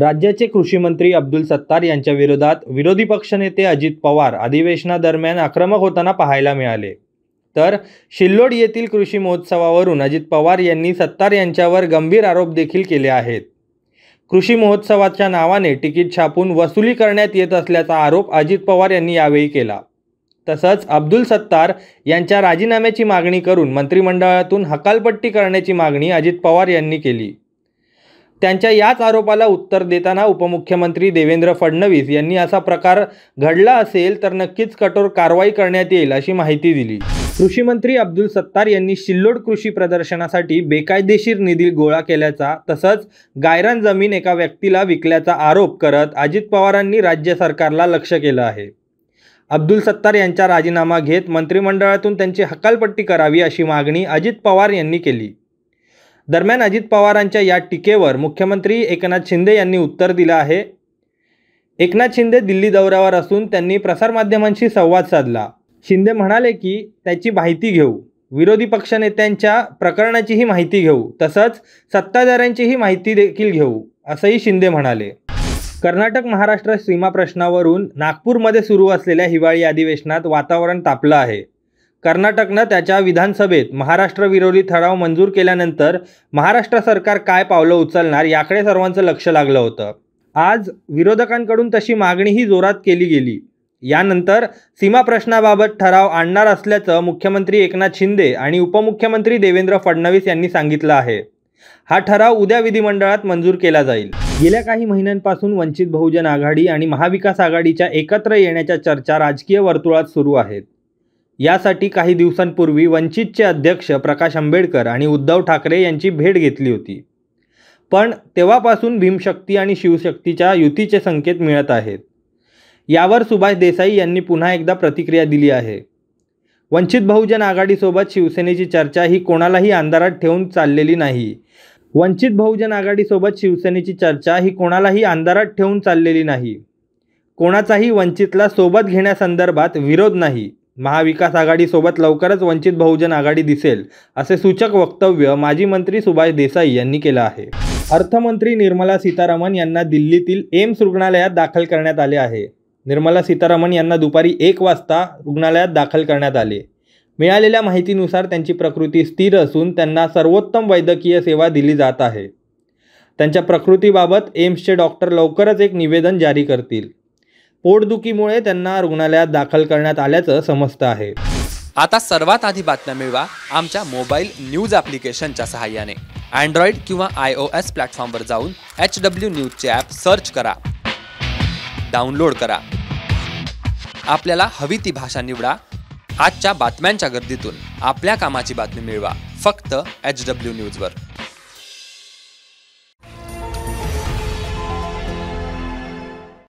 राज्याचे कृषी मंत्री अब्दुल सत्तार यांच्या विरोधात विरोधी पक्षनेते अजित पवार अधिवेशनादरम्यान आक्रमक होताना पाहायला मिळाले तर शिल्लोड येथील कृषी महोत्सवावरून अजित पवार यांनी सत्तार यांच्यावर गंभीर आरोप देखील केले आहेत कृषी महोत्सवाच्या नावाने तिकीट छापून वसुली करण्यात येत असल्याचा आरोप अजित पवार यांनी यावेळी केला तसंच अब्दुल सत्तार यांच्या राजीनाम्याची मागणी करून मंत्रिमंडळातून हकालपट्टी करण्याची मागणी अजित पवार यांनी केली त्यांच्या याच आरोपाला उत्तर देताना उपमुख्यमंत्री देवेंद्र फडणवीस यांनी असा प्रकार घडला असेल तर नक्कीच कठोर कारवाई करण्यात येईल अशी माहिती दिली कृषी मंत्री अब्दुल सत्तार यांनी शिल्लोड कृषी प्रदर्शनासाठी बेकायदेशीर निधी गोळा केल्याचा तसंच गायरान जमीन एका व्यक्तीला विकल्याचा आरोप करत अजित पवारांनी राज्य सरकारला लक्ष केलं आहे अब्दुल सत्तार यांचा राजीनामा घेत मंत्रिमंडळातून त्यांची हकालपट्टी करावी अशी मागणी अजित पवार यांनी केली दरम्यान अजित पवारांच्या या टीकेवर मुख्यमंत्री एकनाथ शिंदे यांनी उत्तर दिलं आहे एकनाथ शिंदे दिल्ली दौऱ्यावर असून त्यांनी प्रसारमाध्यमांशी संवाद साधला शिंदे म्हणाले की त्याची माहिती घेऊ विरोधी पक्षनेत्यांच्या प्रकरणाचीही माहिती घेऊ तसंच सत्ताधाऱ्यांचीही माहिती देखील घेऊ असंही शिंदे म्हणाले कर्नाटक महाराष्ट्र सीमा प्रश्नावरून नागपूरमध्ये सुरू असलेल्या हिवाळी अधिवेशनात वातावरण तापलं आहे कर्नाटकनं त्याच्या विधानसभेत महाराष्ट्र विरोधी ठराव मंजूर केल्यानंतर महाराष्ट्र सरकार काय पावलं उचलणार याकडे सर्वांचं लक्ष लागलं होतं आज विरोधकांकडून तशी मागणीही जोरात केली गेली यानंतर सीमा प्रश्नाबाबत ठराव आणणार असल्याचं मुख्यमंत्री एकनाथ शिंदे आणि उपमुख्यमंत्री देवेंद्र फडणवीस यांनी सांगितलं आहे हा ठराव उद्या विधिमंडळात मंजूर केला जाईल गेल्या काही महिन्यांपासून वंचित बहुजन आघाडी आणि महाविकास आघाडीच्या एकत्र येण्याच्या चर्चा राजकीय वर्तुळात सुरू आहेत यासाठी काही दिवसांपूर्वी वंचितचे अध्यक्ष प्रकाश आंबेडकर आणि उद्धव ठाकरे यांची भेट घेतली होती पण तेव्हापासून भीमशक्ती आणि शिवशक्तीच्या युतीचे संकेत मिळत आहेत यावर सुभाष देसाई यांनी पुन्हा एकदा प्रतिक्रिया दिली आहे वंचित बहुजन आघाडीसोबत शिवसेनेची चर्चा ही कोणालाही अंधारात ठेवून चाललेली नाही वंचित बहुजन आघाडीसोबत शिवसेनेची चर्चा ही कोणालाही अंधारात ठेवून चाललेली नाही कोणाचाही वंचितला सोबत घेण्यासंदर्भात विरोध नाही महाविकास आघाडीसोबत लवकरच वंचित बहुजन आघाडी दिसेल असे सूचक वक्तव्य माजी मंत्री सुभाष देसाई यांनी केलं आहे अर्थमंत्री निर्मला सीतारामन यांना दिल्लीतील एम्स रुग्णालयात दाखल करण्यात आले आहे निर्मला सीतारामन यांना दुपारी एक वाजता रुग्णालयात दाखल करण्यात आले मिळालेल्या माहितीनुसार त्यांची प्रकृती स्थिर असून त्यांना सर्वोत्तम वैद्यकीय सेवा दिली जात आहे त्यांच्या प्रकृतीबाबत एम्सचे डॉक्टर लवकरच एक निवेदन जारी करतील पोटदुखीमुळे त्यांना रुग्णालयात दाखल करण्यात आल्याचं समजतं आहे आता सर्वात आधी बातम्या मिळवा आमच्या मोबाईल न्यूज ॲप्लिकेशनच्या सहाय्याने अँड्रॉइड किंवा आय ओ एस प्लॅटफॉर्मवर जाऊन एच डब्ल्यू न्यूजचे ॲप सर्च करा डाउनलोड करा आपल्याला हवी ती भाषा निवडा आजच्या बातम्यांच्या गर्दीतून आपल्या कामाची बातमी मिळवा फक्त एच डब्ल्यू न्यूजवर